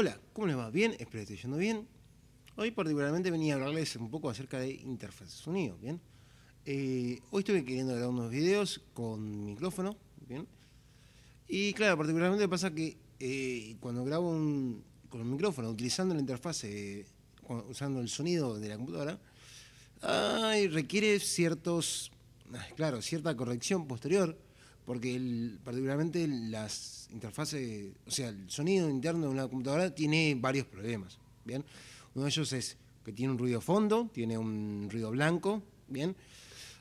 Hola, ¿cómo les va? ¿Bien? Espero que esté yendo bien. Hoy particularmente venía a hablarles un poco acerca de interfaces sonido, ¿bien? Eh, hoy estuve queriendo grabar unos videos con micrófono, ¿bien? Y claro, particularmente pasa que eh, cuando grabo un, con un micrófono, utilizando la interfase, eh, usando el sonido de la computadora, requiere ciertos, claro, cierta corrección posterior, porque particularmente las interfaces, o sea, el sonido interno de una computadora tiene varios problemas, ¿bien? Uno de ellos es que tiene un ruido fondo, tiene un ruido blanco, ¿bien?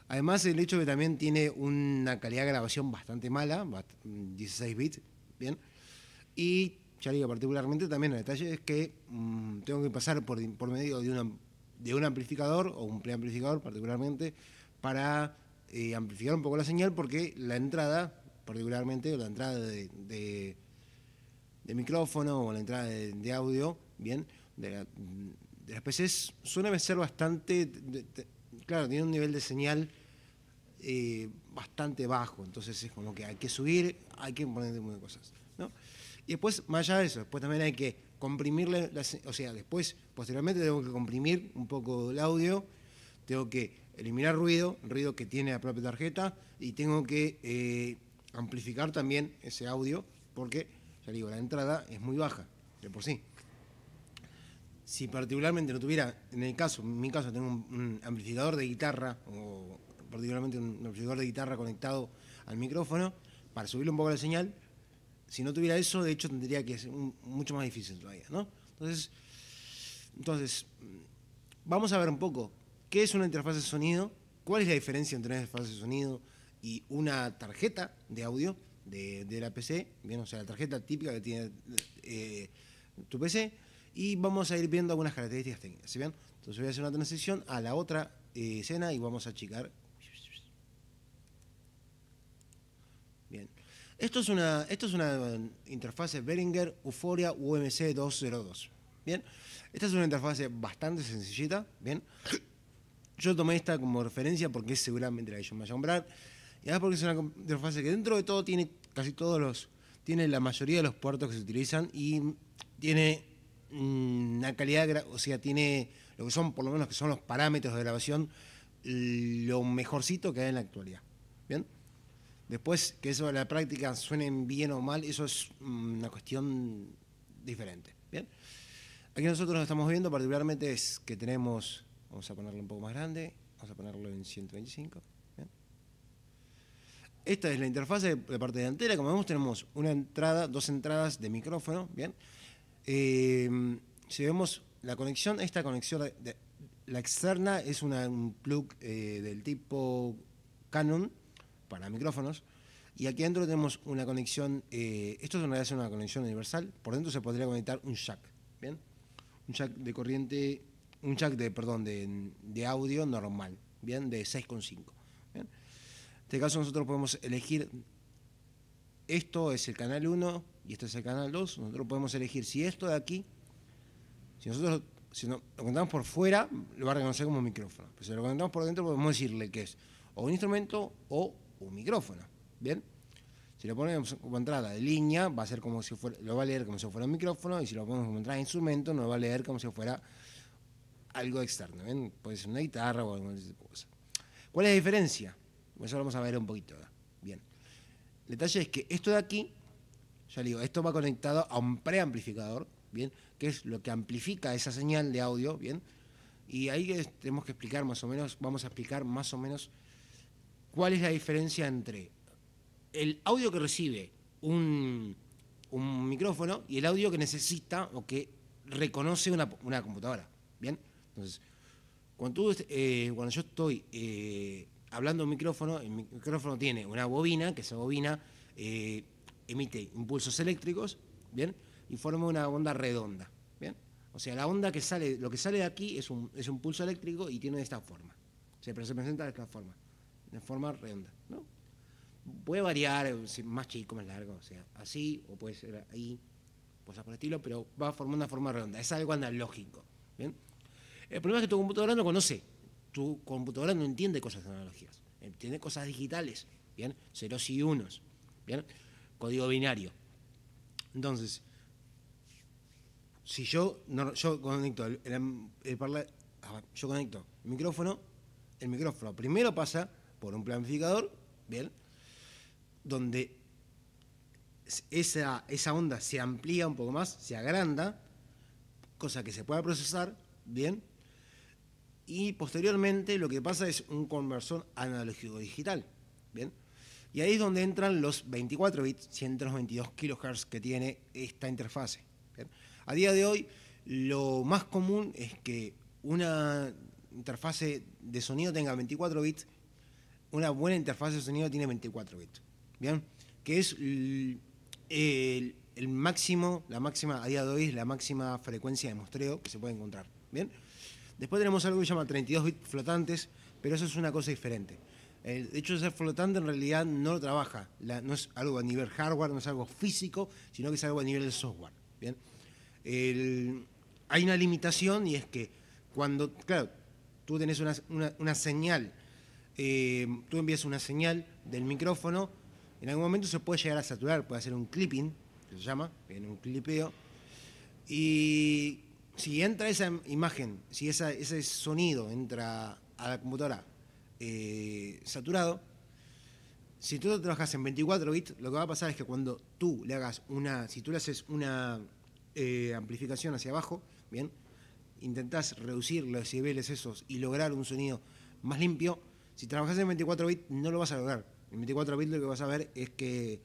Además, el hecho de que también tiene una calidad de grabación bastante mala, 16 bits, ¿bien? Y ya digo, particularmente también el detalle es que mm, tengo que pasar por, medio de, una, de un amplificador o un preamplificador particularmente para eh, amplificar un poco la señal porque la entrada, particularmente la entrada de, micrófono o la entrada de, audio, bien, de, la, las PCs suele ser bastante, claro, tiene un nivel de señal eh, bastante bajo, entonces es como que hay que subir, hay que poner de cosas, ¿no? Y después, más allá de eso, después también hay que comprimirle, o sea, después, posteriormente tengo que comprimir un poco el audio, tengo que eliminar ruido, ruido que tiene la propia tarjeta, y tengo que eh, amplificar también ese audio, porque, ya digo, la entrada es muy baja, de por sí. Si particularmente no tuviera, en el caso, en mi caso tengo un, amplificador de guitarra, o particularmente un amplificador de guitarra conectado al micrófono, para subirle un poco la señal, si no tuviera eso, de hecho tendría que ser mucho más difícil todavía, ¿no? Entonces, entonces, vamos a ver un poco ¿Qué es una interfaz de sonido? ¿Cuál es la diferencia entre una interfaz de sonido y una tarjeta de audio de, la PC? Bien, o sea, la tarjeta típica que tiene eh, tu PC. Y vamos a ir viendo algunas características técnicas. ¿sí bien? Entonces voy a hacer una transición a la otra eh, escena y vamos a achicar. Bien. Esto es una, esto es una interfase Behringer Euphoria UMC 202. Bien. Esta es una interfase bastante sencillita. Bien yo tomé esta como referencia porque es seguramente la que yo me a nombrar. Y además porque es una interfase que dentro de todo tiene casi todos los, tiene la mayoría de los puertos que se utilizan y tiene mm, una calidad, o sea, tiene lo que son, por lo menos que son los parámetros de grabación, lo mejorcito que hay en la actualidad. ¿Bien? Después, que eso de la práctica suenen bien o mal, eso es mm, una cuestión diferente. ¿Bien? Aquí nosotros lo estamos viendo particularmente es que tenemos Vamos a ponerlo un poco más grande, vamos a ponerlo en 125. Esta es la interfaz de parte delantera. Como vemos, tenemos una entrada, dos entradas de micrófono. ¿bien? Eh, si vemos la conexión, esta conexión, la externa es un plug eh, del tipo Canon para micrófonos. Y aquí adentro tenemos una conexión, eh, esto es una es una conexión universal, por dentro se podría conectar un jack, ¿bien? Un jack de corriente un jack de, perdón, de, de audio normal, ¿bien? De 6,5. En este caso nosotros podemos elegir, esto es el canal 1 y este es el canal 2, nosotros podemos elegir si esto de aquí, si nosotros si no, lo conectamos por fuera, lo va a reconocer como micrófono. Pero si lo conectamos por dentro, podemos decirle que es o un instrumento o un micrófono. ¿Bien? Si lo ponemos como entrada de línea, va a ser como si fuera, lo va a leer como si fuera un micrófono, y si lo ponemos como entrada de instrumento, nos va a leer como si fuera algo externo. bien, Puede ser una guitarra o alguna cosa. ¿Cuál es la diferencia? Eso lo vamos a ver un poquito Bien. El detalle es que esto de aquí, ya digo, esto va conectado a un preamplificador, ¿bien? Que es lo que amplifica esa señal de audio, ¿bien? Y ahí tenemos que explicar más o menos, vamos a explicar más o menos cuál es la diferencia entre el audio que recibe un, micrófono y el audio que necesita o que reconoce una, una computadora, ¿bien? Entonces, eh, cuando, yo estoy eh, hablando en micrófono, el micrófono tiene una bobina, que esa bobina eh, emite impulsos eléctricos, ¿bien? Y forma una onda redonda, ¿bien? O sea, la onda que sale, lo que sale de aquí es un, es pulso eléctrico y tiene esta forma. pero se presenta de esta forma, de forma redonda, Puede variar, más chico, más largo, o sea, así, o puede ser ahí, cosas por el estilo, pero va formando una forma redonda. Es algo analógico, ¿bien? El problema es que tu computadora no conoce, tu computadora no entiende cosas tecnológicas, entiende cosas digitales, ¿bien? Ceros y unos, ¿bien? Código binario. Entonces, si yo, yo conecto el, yo conecto micrófono, el micrófono primero pasa por un planificador, ¿bien? Donde esa, esa onda se amplía un poco más, se agranda, cosa que se pueda procesar, ¿bien? y posteriormente lo que pasa es un conversor analógico digital. ¿bien? Y ahí es donde entran los 24 bits, 122 kHz que tiene esta interfase. A día de hoy, lo más común es que una interfase de sonido tenga 24 bits, una buena interfase de sonido tiene 24 bits. ¿Bien? Que es el, máximo, la máxima, a día de hoy es la máxima frecuencia de mostreo que se puede encontrar. ¿Bien? Después tenemos algo que se llama 32 bits flotantes, pero eso es una cosa diferente. de hecho de ser flotante en realidad no lo trabaja, no es algo a nivel hardware, no es algo físico, sino que es algo a nivel de software. ¿bien? hay una limitación y es que cuando, claro, tú tenés una, señal, eh, tú envías una señal del micrófono, en algún momento se puede llegar a saturar, puede hacer un clipping, que se llama, en un clipeo, y si entra esa imagen, si ese sonido entra a la computadora eh, saturado, si tú trabajas en 24 bits, lo que va a pasar es que cuando tú le hagas una, si tú haces una eh, amplificación hacia abajo, bien, intentás reducir los decibeles esos y lograr un sonido más limpio, si trabajas en 24 bits no lo vas a lograr. En 24 bits lo que vas a ver es que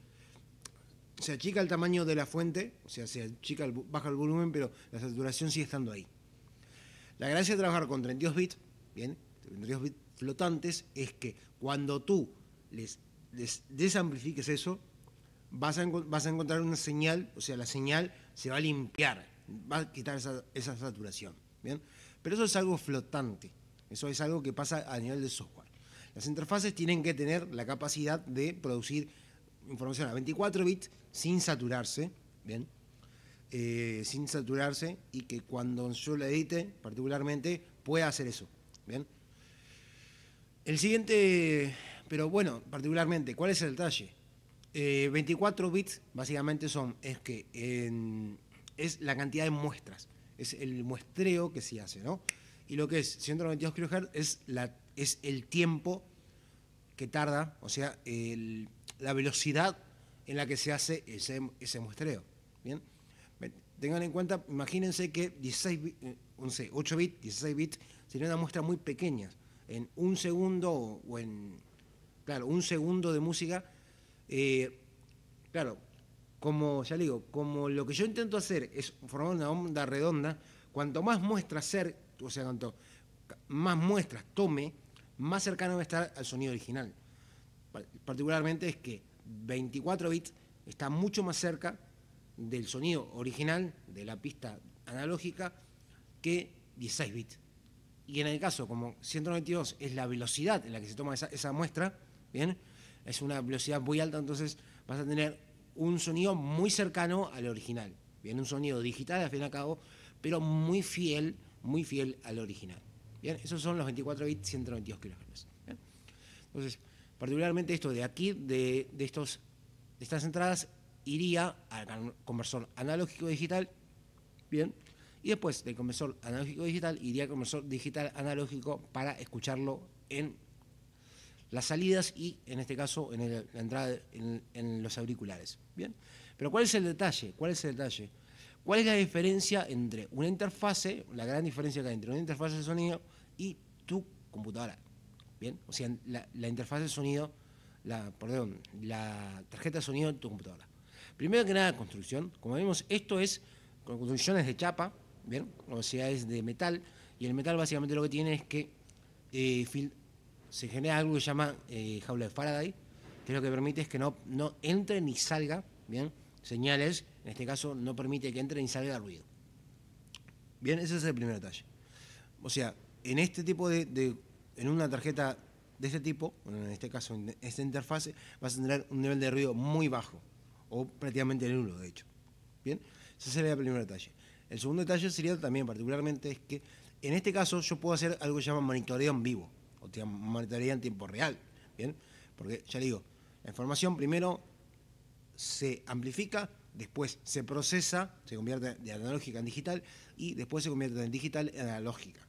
se achica el tamaño de la fuente, o sea, se achica, baja el volumen, pero la saturación sigue estando ahí. La gracia de trabajar con 32 bits, bien, 32 bits flotantes, es que cuando tú les, desamplifiques eso, vas a, encontrar una señal, o sea, la señal se va a limpiar, va a quitar esa, saturación, bien. Pero eso es algo flotante, eso es algo que pasa a nivel de software. Las interfaces tienen que tener la capacidad de producir información a 24 bits sin saturarse, ¿bien? Eh, sin saturarse y que cuando yo le edite particularmente pueda hacer eso, ¿bien? El siguiente, pero bueno, particularmente, ¿cuál es el detalle? 24 eh, bits básicamente son, es que es la cantidad de muestras, es el muestreo que se hace, ¿no? Y lo que es 192 kHz es, la, es el tiempo que tarda, o sea, el la velocidad en la que se hace ese, ese muestreo. ¿bien? Tengan en cuenta, imagínense que 16 11, 8 bits, 16 bits, serían una muestra muy pequeña. En un segundo o en, claro, un segundo de música, eh, claro, como ya digo, como lo que yo intento hacer es formar una onda redonda, cuanto más muestras ser, o sea, cuanto más muestras tome, más cercano va a estar al sonido original particularmente es que 24 bits está mucho más cerca del sonido original de la pista analógica que 16 bits. Y en el caso, como 192 es la velocidad en la que se toma esa, muestra, ¿bien? es una velocidad muy alta, entonces vas a tener un sonido muy cercano al original. Bien, un sonido digital al fin y al cabo, pero muy fiel, muy fiel al original. Bien, esos son los 24 bits, 192 kilómetros Entonces, Particularmente esto de aquí, de, estos, de estas entradas, iría al conversor analógico digital, bien, y después del conversor analógico digital iría al conversor digital analógico para escucharlo en las salidas y en este caso en la entrada en, los auriculares, bien. Pero ¿cuál es el detalle? ¿Cuál es el detalle? ¿Cuál es la diferencia entre una interfase, la gran diferencia que hay entre una interfase de sonido y tu computadora? O sea, la, interfaz de sonido, la, perdón, la tarjeta de sonido de tu computadora. Primero que nada, construcción. Como vemos, esto es construcciones de chapa, ¿bien? O sea, es de metal. Y el metal básicamente lo que tiene es que eh, se genera algo que se llama eh, jaula de Faraday, que lo que permite es que no, no entre ni salga, ¿bien? Señales, en este caso, no permite que entre ni salga ruido. Bien, ese es el primer detalle. O sea, en este tipo de en una tarjeta de este tipo, en este caso en esta interfase, vas a tener un nivel de ruido muy bajo, o prácticamente nulo, de hecho. Bien, ese sería el primer detalle. El segundo detalle sería también particularmente es que en este caso yo puedo hacer algo que se llama monitoreo en vivo, o sea, monitoreo en tiempo real, ¿bien? Porque ya digo, la información primero se amplifica, después se procesa, se convierte de analógica en digital y después se convierte en digital en analógica.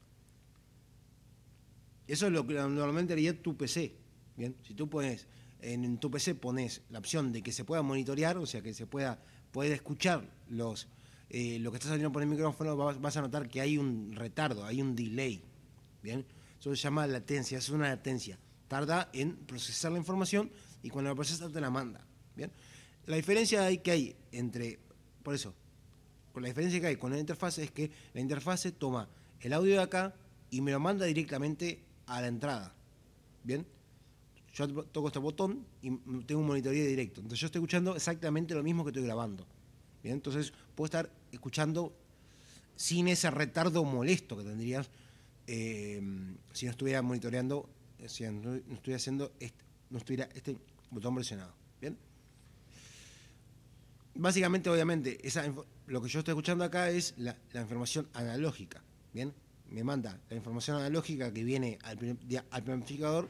Eso es lo que normalmente haría tu PC. Bien, si tú pones en tu PC pones la opción de que se pueda monitorear, o sea, que se pueda poder escuchar los, eh, lo que está saliendo por el micrófono, vas, a notar que hay un retardo, hay un delay. Bien, eso se llama latencia, es una latencia. Tarda en procesar la información y cuando la procesa te la manda. Bien, la diferencia que hay entre, por eso, la diferencia que hay con la interfaz es que la interfase toma el audio de acá y me lo manda directamente a la entrada. ¿Bien? Yo toco este botón y tengo un monitoreo directo. Entonces yo estoy escuchando exactamente lo mismo que estoy grabando. ¿Bien? Entonces puedo estar escuchando sin ese retardo molesto que tendrías eh, si no estuviera monitoreando, eh, si no, estuviera haciendo este, no estuviera este botón presionado. ¿Bien? Básicamente, obviamente, lo que yo estoy escuchando acá es la, la información analógica. ¿Bien? me manda la información analógica que viene al, al planificador,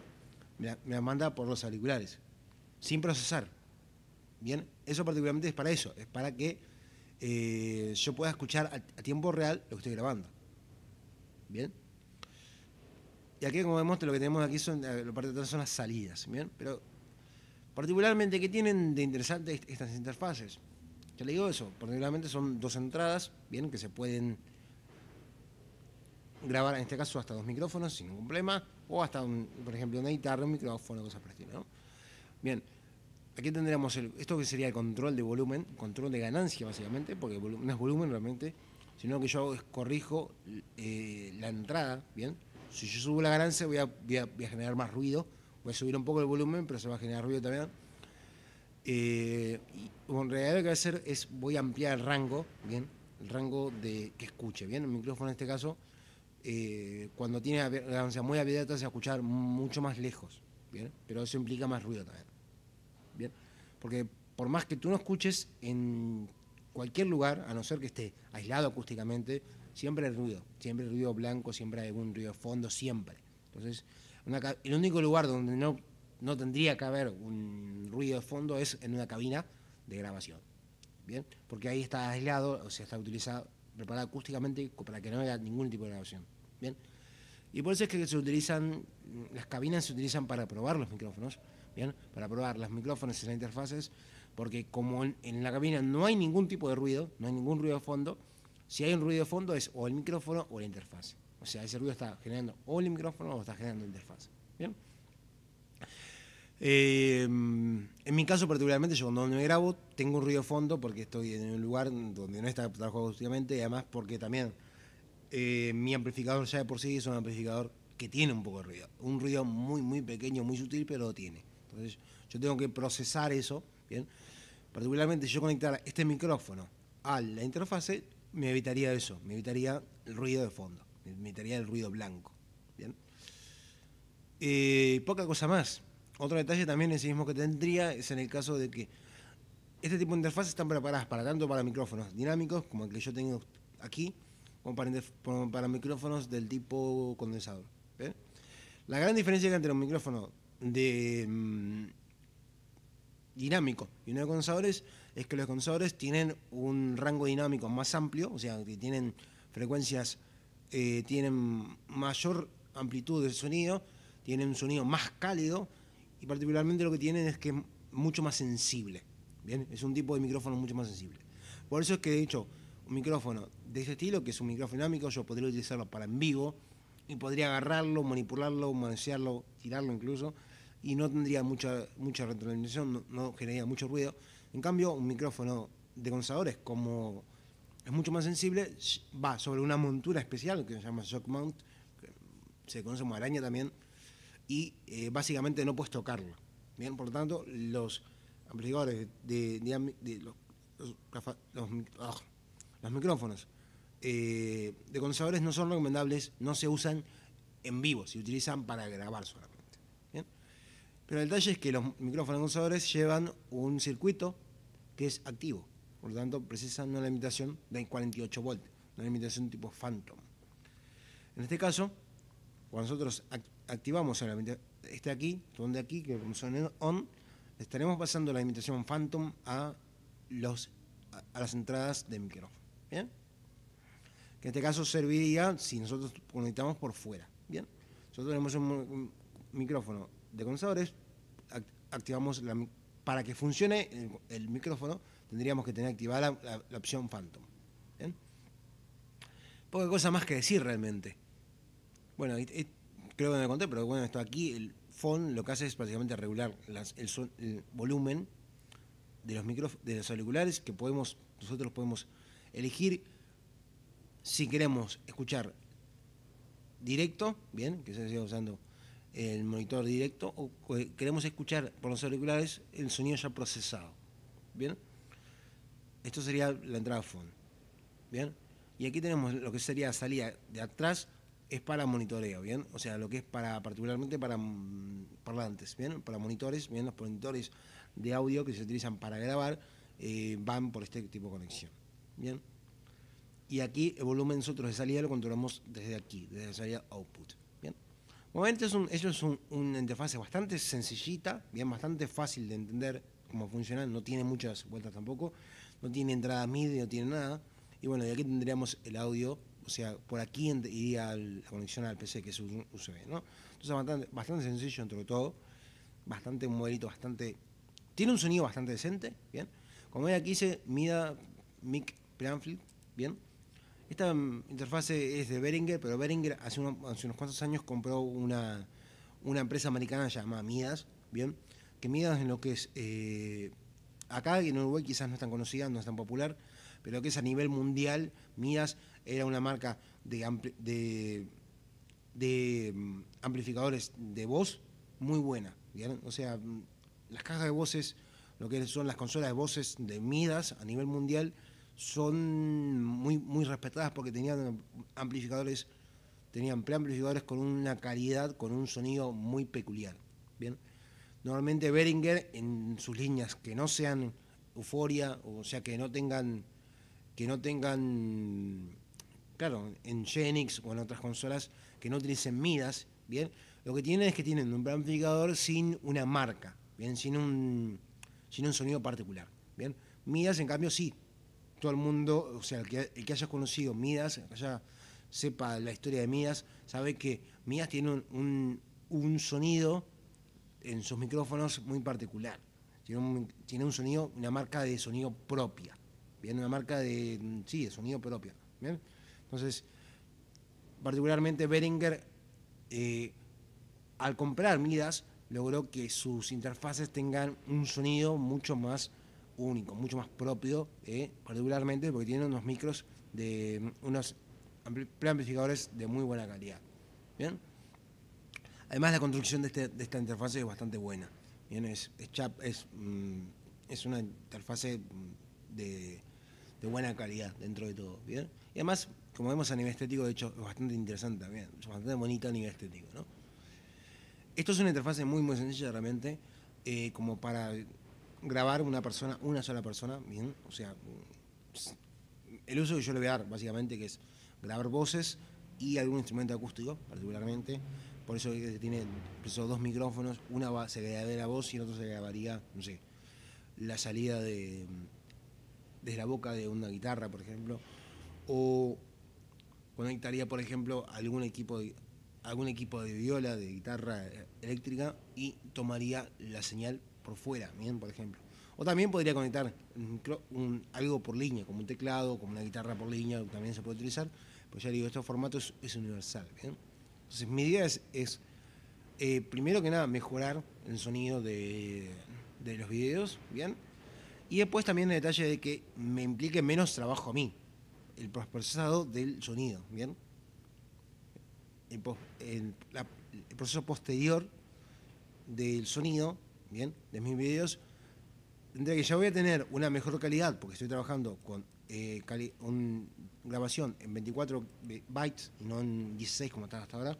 me la, manda por los auriculares, sin procesar. Bien, eso particularmente es para eso, es para que eh, yo pueda escuchar a, tiempo real lo que estoy grabando. Bien. Y aquí, como vemos, lo que tenemos aquí son, la parte de atrás son las salidas. Bien, pero particularmente, ¿qué tienen de interesante estas interfaces? Ya le digo eso, particularmente son dos entradas, bien, que se pueden grabar en este caso hasta dos micrófonos sin ningún problema, o hasta, un, por ejemplo, una guitarra, un micrófono, cosas por Bien, aquí tendríamos esto que sería el control de volumen, control de ganancia básicamente, porque no es volumen realmente, sino que yo es corrijo eh, la entrada, ¿bien? Si yo subo la ganancia voy a, generar más ruido, voy a subir un poco el volumen, pero se va a generar ruido también. Eh, en realidad lo que voy a hacer es, voy a ampliar el rango, ¿bien? El rango de que escuche, ¿bien? El micrófono en este caso eh, cuando tienes ganancia muy abierta se escuchar mucho más lejos, ¿bien? Pero eso implica más ruido también, ¿bien? Porque por más que tú no escuches en cualquier lugar, a no ser que esté aislado acústicamente, siempre hay ruido, siempre hay ruido blanco, siempre hay algún ruido de fondo, siempre. Entonces, el único lugar donde no, no tendría que haber un ruido de fondo es en una cabina de grabación, ¿bien? Porque ahí está aislado, o sea, está utilizado, preparada acústicamente para que no haya ningún tipo de grabación. ¿Bien? Y por eso es que se utilizan, las cabinas se utilizan para probar los micrófonos, ¿bien? Para probar los micrófonos y las interfaces, porque como en, la cabina no hay ningún tipo de ruido, no hay ningún ruido de fondo, si hay un ruido de fondo es o el micrófono o la interfaz. O sea, ese ruido está generando o el micrófono o está generando la interfaz. ¿Bien? Eh, en mi caso particularmente, yo cuando me grabo tengo un ruido de fondo porque estoy en un lugar donde no está trabajado trabajo y además porque también eh, mi amplificador ya de por sí es un amplificador que tiene un poco de ruido. Un ruido muy, muy pequeño, muy sutil, pero lo tiene. Entonces yo tengo que procesar eso, ¿bien? Particularmente si yo conectara este micrófono a la interfase, me evitaría eso, me evitaría el ruido de fondo, me evitaría el ruido blanco, ¿bien? Eh, poca cosa más otro detalle también el mismo que tendría es en el caso de que este tipo de interfaces están preparadas para tanto para micrófonos dinámicos como el que yo tengo aquí, como para, micrófonos del tipo condensador. La gran diferencia entre un micrófono de mm, dinámico y uno de condensadores es que los condensadores tienen un rango dinámico más amplio, o sea, que tienen frecuencias, eh, tienen mayor amplitud de sonido, tienen un sonido más cálido, y particularmente lo que tienen es que es mucho más sensible. Bien, es un tipo de micrófono mucho más sensible. Por eso es que de hecho un micrófono de ese estilo, que es un micrófono dinámico, yo podría utilizarlo para en vivo y podría agarrarlo, manipularlo, manosearlo, tirarlo incluso, y no tendría mucha, mucha retroalimentación, no, generaría mucho ruido. En cambio, un micrófono de condensadores, como es mucho más sensible, va sobre una montura especial que se llama shock mount, que se conoce como araña también, y eh, básicamente no puedes tocarlo. Bien, por lo tanto, los amplificadores de, los, los, ah, micrófonos eh, de condensadores no son recomendables, no se usan en vivo, se utilizan para grabar solamente. ¿bien? Pero el detalle es que los micrófonos de condensadores llevan un circuito que es activo, por lo tanto precisan una limitación de 48 volts, una limitación tipo Phantom. En este caso, cuando nosotros activamos este aquí, donde aquí, que como son on, estaremos pasando la alimentación Phantom a, los, a, las entradas de micrófono. ¿Bien? Que en este caso serviría si nosotros conectamos por fuera. ¿Bien? Nosotros tenemos un, micrófono de condensadores, activamos para que funcione el, micrófono, tendríamos que tener activada la, opción Phantom. ¿Bien? Poca cosa más que decir realmente. Bueno, creo que no lo conté, pero bueno, esto aquí, el FON lo que hace es prácticamente regular el, volumen de los, de los auriculares que podemos, nosotros podemos elegir si queremos escuchar directo, bien, que se siga usando el monitor directo, o queremos escuchar por los auriculares el sonido ya procesado, bien. Esto sería la entrada FON, bien. Y aquí tenemos lo que sería salida de atrás es para monitoreo, ¿bien? O sea, lo que es para, particularmente para mm, parlantes, ¿bien? Para monitores, ¿bien? Los monitores de audio que se utilizan para grabar eh, van por este tipo de conexión, ¿bien? Y aquí el volumen nosotros de salida lo controlamos desde aquí, desde la salida output, ¿bien? Momento es eso es una interfase bastante sencillita, bien, bastante fácil de entender cómo funciona, no tiene muchas vueltas tampoco, no tiene entrada MIDI, no tiene nada. Y bueno, de aquí tendríamos el audio o sea, por aquí iría la conexión al PC, que es un USB, ¿no? Entonces, bastante, bastante sencillo entre todo, bastante un modelito, bastante... Tiene un sonido bastante decente, ¿bien? Como ven aquí dice MIDA MIC planfield, ¿bien? Esta mm, interfase es de Behringer, pero Behringer hace, unos cuantos años compró una, empresa americana llamada Midas, ¿bien? Que Midas en lo que es... Eh, acá en Uruguay quizás no es tan conocida, no es tan popular, pero que es a nivel mundial, Midas era una marca de, de, mm, amplificadores de voz muy buena. O sea, mm, las cajas de voces, lo que son las consolas de voces de Midas a nivel mundial, son muy, muy respetadas porque tenían amplificadores, tenían preamplificadores con una calidad, con un sonido muy peculiar. ¿bien? Normalmente Behringer en sus líneas que no sean euforia, o sea que no tengan, que no tengan Claro, en Genix o en otras consolas que no utilicen Midas, ¿bien? Lo que tienen es que tienen un amplificador sin una marca, ¿bien? Sin un, sin un sonido particular, ¿bien? Midas, en cambio, sí. Todo el mundo, o sea, el que, haya conocido Midas, el que haya, sepa la historia de Midas, sabe que Midas tiene un, sonido en sus micrófonos muy particular. Tiene un, sonido, una marca de sonido propia. Bien, una marca de, sí, de sonido propia. ¿bien? Entonces, particularmente Beringer, eh, al comprar Midas, logró que sus interfaces tengan un sonido mucho más único, mucho más propio, eh, particularmente porque tienen unos micros de mm, unos preamplificadores de muy buena calidad. ¿Bien? Además, la construcción de, este, esta interfaz es bastante buena. Es, mm, es, una interfase mm, de, buena calidad dentro de todo. ¿Bien? Y además, como vemos a nivel estético, de hecho, es bastante interesante también, es bastante bonita a nivel estético, ¿no? Esto es una interfase muy, muy sencilla realmente, eh, como para grabar una persona, una sola persona, bien, o sea, mm, el uso que yo le voy a dar, básicamente, que es grabar voces y algún instrumento acústico, particularmente, por eso tiene esos dos micrófonos, una va, se grabaría la voz y el otro se grabaría, no sé, la salida de, mm, desde la boca de una guitarra, por ejemplo, o conectaría, por ejemplo, algún equipo de, algún equipo de viola, de guitarra eh, eléctrica y tomaría la señal por fuera, bien, por ejemplo. O también podría conectar algo por línea, como un teclado, como una guitarra por línea, también se puede utilizar. Pues ya digo, este formato es, universal. ¿bien? Entonces, mi idea es, eh, primero que nada, mejorar el sonido de, de los videos, ¿bien? Y después también el detalle de que me implique menos trabajo a mí el procesado del sonido, ¿bien? El, proceso posterior del sonido, ¿bien? De mis videos, tendría que ya voy a tener una mejor calidad, porque estoy trabajando con eh, grabación en 24 bytes no en 16 como estaba hasta ahora.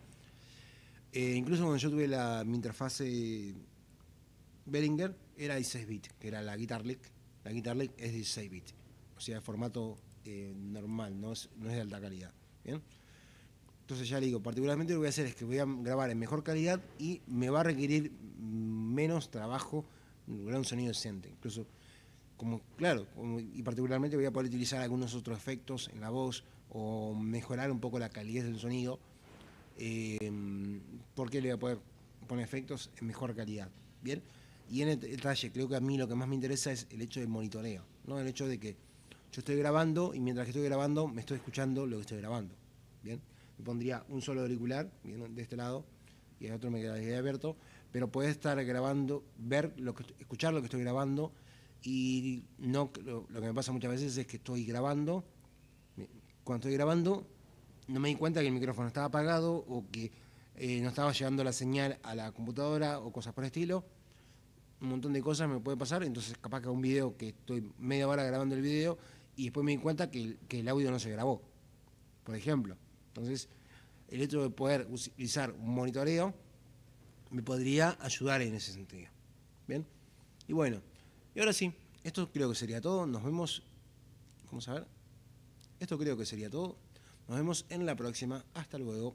Eh, incluso cuando yo tuve la, mi interfase Behringer, era 16 bits, que era la Guitar Lick. La Guitar Lick es 16 bits, o sea, formato eh, normal, no es, no es de alta calidad. Entonces ya digo, particularmente lo que voy a hacer es que voy a grabar en mejor calidad y me va a requerir menos trabajo lograr un sonido decente. Incluso, como, claro, y particularmente voy a poder utilizar algunos otros efectos en la voz o mejorar un poco la calidad del sonido, eh, porque le voy a poder poner efectos en mejor calidad. Bien, y en el detalle, creo que a mí lo que más me interesa es el hecho del monitoreo, ¿no? el hecho de que yo estoy grabando y mientras que estoy grabando me estoy escuchando lo que estoy grabando. ¿Bien? Me pondría un solo auricular, De este lado, y el otro me quedaría abierto, pero puede estar grabando, ver, lo que, escuchar lo que estoy grabando y no lo, que me pasa muchas veces es que estoy grabando, cuando estoy grabando no me di cuenta que el micrófono estaba apagado o que eh, no estaba llegando la señal a la computadora o cosas por el estilo. Un montón de cosas me puede pasar, entonces capaz que un video que estoy media hora grabando el video y después me di cuenta que el, audio no se grabó, por ejemplo. Entonces, el hecho de poder utilizar un monitoreo me podría ayudar en ese sentido. ¿Bien? Y bueno, y ahora sí, esto creo que sería todo. Nos vemos, vamos a ver, esto creo que sería todo. Nos vemos en la próxima. Hasta luego.